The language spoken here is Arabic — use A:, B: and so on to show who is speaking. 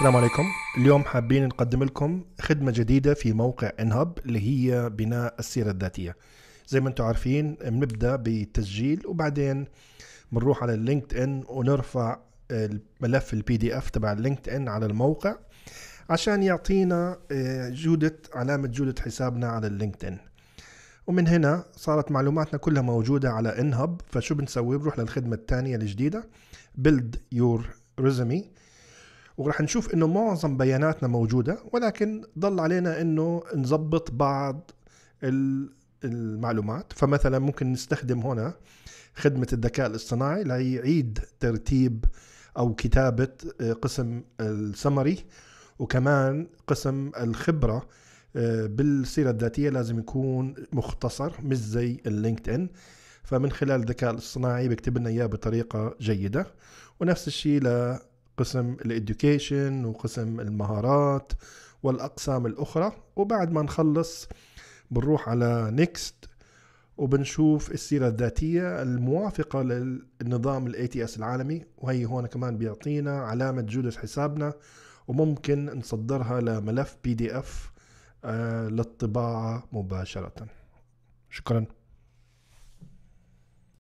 A: السلام عليكم اليوم حابين نقدم لكم خدمة جديدة في موقع انهب اللي هي بناء السيرة الذاتية زي ما انتم عارفين بنبدأ بالتسجيل وبعدين بنروح على اللينكد ان ونرفع الملف البي دي اف تبع اللينكد ان على الموقع عشان يعطينا آه، جودة علامة جودة حسابنا على اللينكد ان ومن هنا صارت معلوماتنا كلها موجودة على انهب فشو بنسوي بنروح للخدمة الثانية الجديدة build your resume وراح نشوف انه معظم بياناتنا موجوده ولكن ضل علينا انه نظبط بعض المعلومات فمثلا ممكن نستخدم هنا خدمه الذكاء الاصطناعي ليعيد ترتيب او كتابه آه، قسم السمري وكمان قسم الخبره آه، بالسيره الذاتيه لازم يكون مختصر مش زي اللينكد ان فمن خلال الذكاء الاصطناعي بيكتب لنا اياه بطريقه جيده ونفس الشيء قسم الاديوكيشن وقسم المهارات والاقسام الاخرى وبعد ما نخلص بنروح على نيكست وبنشوف السيرة الذاتية الموافقة للنظام الاي تي اس العالمي وهي هون كمان بيعطينا علامة جودة حسابنا وممكن نصدرها لملف بي دي اف للطباعة مباشرة شكراً